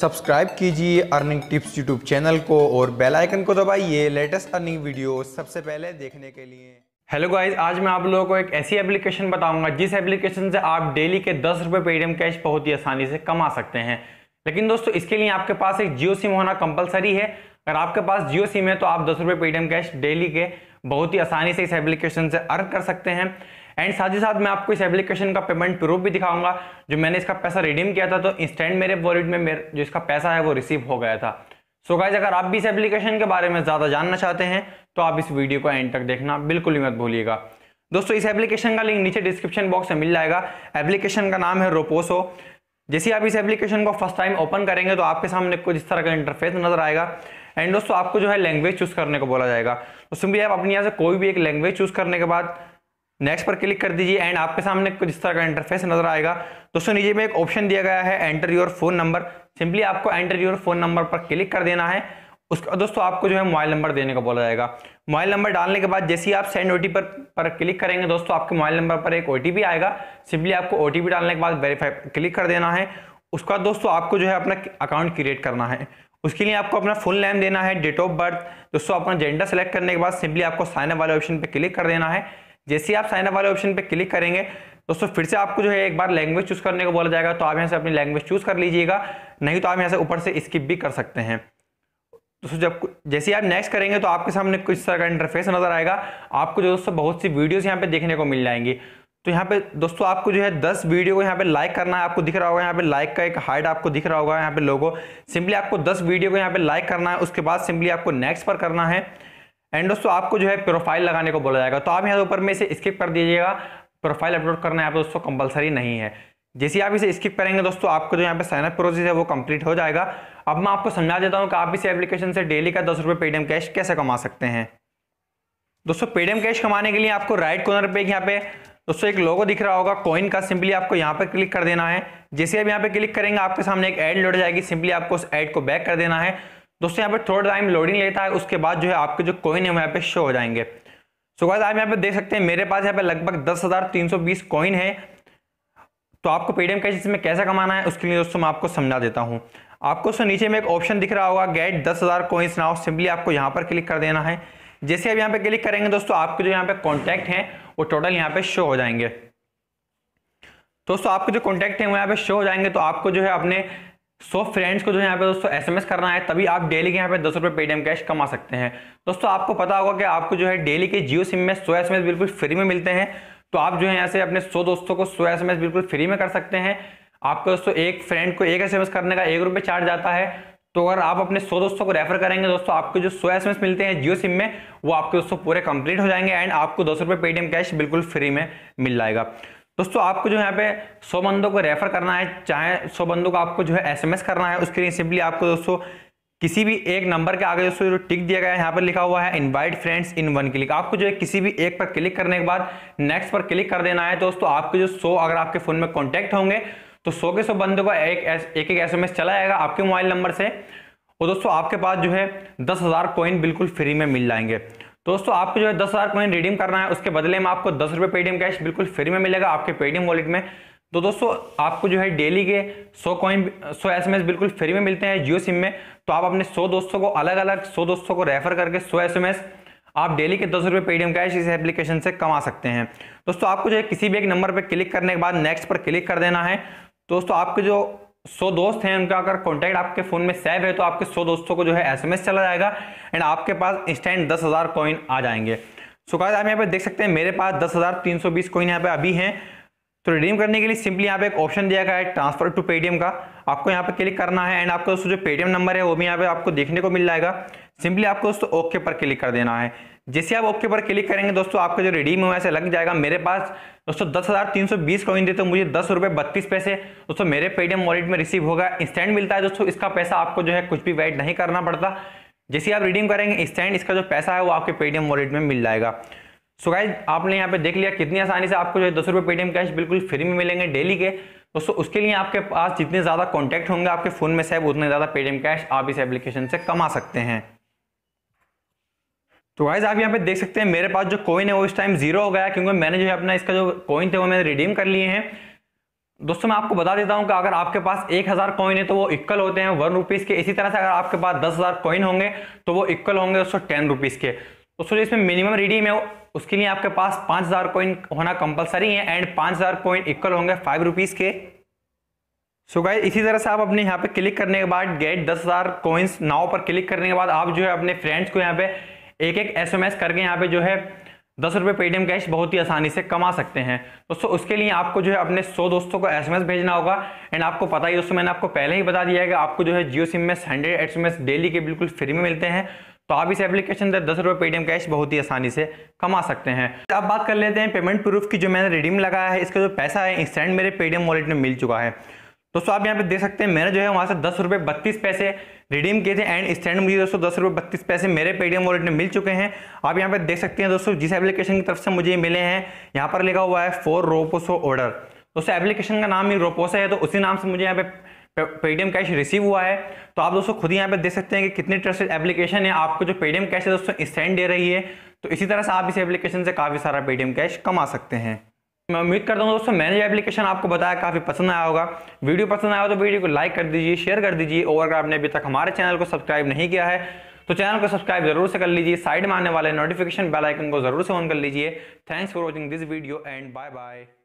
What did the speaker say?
subscribe कीजिए earning tips YouTube channel को और बेल आइकन को दबाइए लेटेस्ट अर्निंग वीडियो सबसे पहले देखने के लिए हेलो गाइस आज मैं आप लोगों को एक ऐसी एप्लीकेशन बताऊंगा जिस एप्लीकेशन से आप डेली के दस रुपये पेटीएम कैश बहुत ही आसानी से कमा सकते हैं लेकिन दोस्तों इसके लिए आपके पास एक जियो सिम होना कंपलसरी है अगर आपके पास जियो सिम है तो आप दस रुपये पेटीएम कैश डेली के बहुत ही आसानी से इस एप्लीकेशन से अर्न कर सकते हैं एंड साथ ही साथ मैं आपको इस एप्लीकेशन का पेमेंट प्रूफ भी दिखाऊंगा जो मैंने इसका पैसा रिडीम किया था तो इंस्टेंट मेरे वॉलेट में मेरे जो इसका पैसा है वो रिसीव हो गया था सो so गाइज अगर आप भी इस एप्लीकेशन के बारे में ज़्यादा जानना चाहते हैं तो आप इस वीडियो को एंड तक देखना बिल्कुल ही मत भूलिएगा दोस्तों इस एप्लीकेशन का लिंक नीचे डिस्क्रिप्शन बॉक्स में मिल जाएगा एप्लीकेशन का नाम है रोपोसो जैसे आप इस एप्लीकेशन को फर्स्ट टाइम ओपन करेंगे तो आपके सामने कुछ इस तरह का इंटरफेस नजर आएगा एंड दोस्तों आपको जो है लैंग्वेज चूज करने को बोला जाएगा तो सिंपली आप अपनी यहाँ से कोई भी एक लैंग्वेज चूज करने के बाद नेक्स्ट पर क्लिक कर दीजिए एंड आपके सामने कुछ इस तरह का इंटरफेस नजर आएगा दोस्तों नीचे में एक ऑप्शन दिया गया है enter your phone number simply आपको एंटर योर फोन नंबर पर क्लिक कर देना है उसका दोस्तों आपको जो है मोबाइल नंबर देने को बोला जाएगा मोबाइल नंबर डालने के बाद जैसे ही आप सेंड ओटी पर पर क्लिक करेंगे दोस्तों आपके मोबाइल नंबर पर एक ओ आएगा सिंपली आपको ओ डालने के बाद वेरीफाई क्लिक कर देना है उसका दोस्तों आपको जो है अपना अकाउंट क्रिएट करना है उसके लिए आपको अपना फुल नेम देना है डेट ऑफ बर्थ दोस्तों अपना जेंडर सेलेक्ट करने के बाद सिंपली आपको साइन अप वाले ऑप्शन पर क्लिक कर देना है जैसे आप साइन अप वाले ऑप्शन पर क्लिक करेंगे दोस्तों फिर से आपको जो है एक बार लैंग्वेज चूज करने को बोला जाएगा तो आप यहाँ से अपनी लैंग्वेज चूज कर लीजिएगा नहीं तो आप यहाँ से ऊपर से स्किप भी कर सकते हैं दोस्तों जब जैसे आप नेक्स्ट करेंगे तो आपके सामने कुछ तरह का इंटरफेस नजर आएगा आपको जो दोस्तों बहुत सी वीडियोस यहाँ पे देखने को मिल जाएंगी तो यहाँ पे दोस्तों आपको जो है दस वीडियो को यहाँ पे लाइक करना है आपको दिख रहा होगा यहाँ पे लाइक का एक हाइट आपको दिख रहा होगा यहाँ पे लोगो सिंपली आपको दस वीडियो को यहाँ पे लाइक करना है उसके बाद सिंपली आपको नेक्स्ट पर करना है एंड दोस्तों आपको जो है प्रोफाइल लगाने को बोला जाएगा तो आप यहाँ ऊपर में इसे स्किप कर दीजिएगा प्रोफाइल अपलोड करना आप दोस्तों कंपलसरी नहीं है जैसे आप इसे स्किप करेंगे दोस्तों आपको जो यहाँ पे साइनअप प्रोसेस है वो कंप्लीट हो जाएगा अब मैं आपको समझा देता हूँ कि आप इस एप्लीकेशन से डेली का दस रुपये पेटीएम कैश कैसे कमा सकते हैं दोस्तों पेटीएम कैश कमाने के लिए आपको राइट कॉर्नर पे यहाँ पे दोस्तों एक लोगो दिख रहा होगा कॉइन का सिंपली आपको यहाँ पर क्लिक कर देना है जैसे आप यहाँ पे क्लिक करेंगे आपके सामने एक एड लौट जाएगी सिंपली आपको उस एड को बैक कर देना है दोस्तों यहाँ पर थोड़ा टाइम लोडिंग लेता है उसके बाद जो है आपके जो कोइन है वो यहाँ पे शो हो जाएंगे सो so, आप यहाँ पे देख सकते हैं मेरे पास यहाँ पे लगभग दस हज़ार तीन सौ बीस कॉइन है तो आपको पेटीएम कैश इसमें कैसे कमाना है उसके लिए दोस्तों मैं आपको समझा देता हूँ आपको सो नीचे में एक ऑप्शन दिख रहा होगा गेट दस हज़ार कोइंस नाउ सिंपली आपको यहाँ पर क्लिक कर देना है जैसे आप यहाँ पे क्लिक करेंगे दोस्तों आपके जो यहाँ पे कॉन्टैक्ट हैं वो टोटल यहाँ पे शो हो जाएंगे दोस्तों आपके जो कॉन्टैक्ट हैं वो यहाँ पे शो हो जाएंगे तो आपको जो है अपने सो so, फ्रेंड्स को जो यहाँ पे दोस्तों एसएमएस करना है तभी आप डेली के यहाँ पे दस रुपये पेटीएम कैश कमा सकते हैं दोस्तों आपको पता होगा कि आपको जो है डेली के जियो सिम में सो एसएमएस बिल्कुल फ्री में मिलते हैं तो आप जो है यहाँ से अपने सौ दोस्तों को सौ एसएमएस बिल्कुल फ्री में कर सकते हैं आपको दोस्तों एक फ्रेंड को एक एस करने का एक रुपये चार्ज आता है तो अगर आप अपने सौ दोस्तों को रेफर करेंगे दोस्तों आपको जो सौ एस मिलते हैं जियो सिम में वो आपके दोस्तों पूरे कंप्लीट हो जाएंगे एंड आपको दस रुपये पेटीएम कैश बिल्कुल फ्री में मिल जाएगा दोस्तों आपको जो यहाँ पे 100 बंदों को रेफर करना है चाहे 100 बंदों को आपको जो है एसएमएस करना है उसके लिए सिंपली आपको दोस्तों किसी भी एक नंबर के आगे दोस्तों जो टिक दिया गया है यहाँ पर लिखा हुआ है invite friends in one click आपको जो है किसी भी एक पर क्लिक करने के बाद नेक्स्ट पर क्लिक कर देना है दोस्तों आपके जो सो अगर आपके फोन में कॉन्टेक्ट होंगे तो सौ के सौ बंदों का एक एक एस एम चला जाएगा आपके मोबाइल नंबर से और दोस्तों आपके पास जो है दस हज़ार कॉइन बिल्कुल फ्री में मिल जाएंगे दोस्तों आपको जो है दस हज़ार कॉइन रिडीम करना है उसके बदले में आपको दस रुपये पेटीएम कैश बिल्कुल फ्री में मिलेगा आपके पेटीएम वॉलेट में तो दोस्तों आपको जो है डेली के सौ कॉइन सौ एसएमएस बिल्कुल फ्री में मिलते हैं जियो सिम में तो आप अपने सौ दोस्तों को अलग अलग सौ दोस्तों को रेफर करके सौ एस आप डेली के दस रुपये पेटीएम कैश इस एप्लीकेशन से कमा सकते हैं दोस्तों आपको जो है किसी भी एक नंबर पर क्लिक करने के बाद नेक्स्ट पर क्लिक कर देना है दोस्तों आपके जो सो दोस्त हैं उनका अगर कॉन्टैक्ट आपके फ़ोन में सेव है तो आपके सो दोस्तों को जो है एसएमएस चला जाएगा एंड आपके पास इंस्टेंट दस हज़ार कॉइन आ जाएंगे सो so, आप यहाँ पे देख सकते हैं मेरे पास दस हज़ार तीन सौ बीस कॉइन यहाँ पे अभी हैं तो रिडीम करने के लिए सिंपली यहाँ पे एक ऑप्शन दिया गया है ट्रांसफर टू पेटीएम का आपको यहाँ पे क्लिक करना है एंड आपका दोस्तों जो पेटीएम नंबर है वो भी यहाँ पे आपको देखने को मिल जाएगा सिंपली आपको दोस्तों ओके पर क्लिक कर देना है जैसे आप ओके पर क्लिक करेंगे दोस्तों आपका जो रिडीम हुआ ऐसे लग जाएगा मेरे पास दोस्तों दस हज़ार तीन सौ बीस कॉइन देते तो मुझे दस रुपये बत्तीस पैसे दोस्तों मेरे पेटीएम वॉलेट में रिसीव होगा इंस्टेंट मिलता है दोस्तों इसका पैसा आपको जो है कुछ भी वेट नहीं करना पड़ता जैसे आप रिडीम करेंगे इंस्टेंट इसका जो पैसा है वो आपके पेटीएम वॉलेट में मिल जाएगा सो गाइज आपने यहाँ पे देख लिया कितनी आसानी से आपको जो है दस रुपये पेटीएम कैश बिल्कुल फ्री में मिलेंगे डेली के दोस्तों उसके लिए आपके पास जितने ज़्यादा कॉन्टैक्ट होंगे आपके फ़ोन में से उतने ज़्यादा पेटीएम कैश आप इस एप्लीकेशन से कमा सकते हैं तो वाइज आप यहाँ पे देख सकते हैं मेरे पास जो कॉइन है वो इस टाइम जीरो हो गया क्योंकि मैंने जो है अपना इसका जो कॉइन थे वो मैंने रिडीम कर लिए हैं दोस्तों मैं आपको बता देता हूँ कि अगर आपके पास एक हज़ार कॉइन है तो वो इक्वल होते हैं वन रुपीज़ के इसी तरह से अगर आपके पास दस हज़ार कॉइन होंगे तो वो इक्वल होंगे दोस्तों टेन रुपीज़ के दोस्तों जो इसमें मिनिमम रिडीम है उसके लिए आपके पास पाँच हज़ार कॉइन होना कंपलसरी है एंड पाँच हज़ार कॉइन इक्वल होंगे फाइव रुपीज़ के सो गाइज इसी तरह से आप अपने यहाँ पे क्लिक करने के बाद गेट दस हज़ार कॉइन्स नाव पर क्लिक करने के बाद आप जो है अपने फ्रेंड्स को यहाँ पे एक एक एस एम एस करके यहाँ पे जो है दस रुपये पेटीएम कैश बहुत ही आसानी से कमा सकते हैं दोस्तों उसके लिए आपको जो है अपने सौ दोस्तों को एस भेजना होगा एंड आपको पता ही दोस्तों मैंने आपको पहले ही बता दिया है कि आपको जो है जियो सिम में hundred S M S daily के बिल्कुल फ्री में मिलते हैं तो आप इस एप्लीकेशन से दस रुपये पेटीएम कैश बहुत ही आसानी से कमा सकते हैं अब बात कर लेते हैं पेमेंट प्रूफ की जो मैंने रिडीम लगाया है इसका जो पैसा है इंस्टेंट मेरे पेटीएम वॉलेट में मिल चुका है दोस्तों आप यहाँ पे देख सकते हैं मैंने जो है वहाँ से दस रुपये बत्तीस पैसे रिडीम किए थे एंड स्टैंड मुझे दोस्तों दस रुपये बत्तीस पैसे मेरे पेटीएम वॉलेट में मिल चुके हैं आप यहाँ पे देख सकते हैं दोस्तों जिस एप्लीकेशन की तरफ से मुझे मिले हैं यहाँ पर लिखा हुआ है फोर रोपोसो ऑर्डर दोस्तों एप्लीकेशन का नाम ही रोपोसो है तो उसी नाम से मुझे यहाँ पे पेटीएम कैश रिसीव हुआ है तो आप दोस्तों खुद यहाँ पे देख सकते हैं कि कितनी ट्रस्टेड एप्लीकेशन है आपको जो पेटीएम कैश है दोस्तों स्टैंड दे रही है तो इसी तरह से आप इस एप्लीकेशन से काफ़ी सारा पेटीएम कैश कमा सकते हैं मैं उम्मीद करता हूँ दोस्तों मैंने ये एप्लीकेशन आपको बताया काफ़ी पसंद आया होगा वीडियो पसंद आया हो तो वीडियो को लाइक कर दीजिए शेयर कर दीजिए और अगर आपने अभी तक हमारे चैनल को सब्सक्राइब नहीं किया है तो चैनल को सब्सक्राइब जरूर से कर लीजिए साइड में आने वाले नोटिफिकेशन बेल आइकन को जरूर से ऑन कर लीजिए thanks for watching this video and bye bye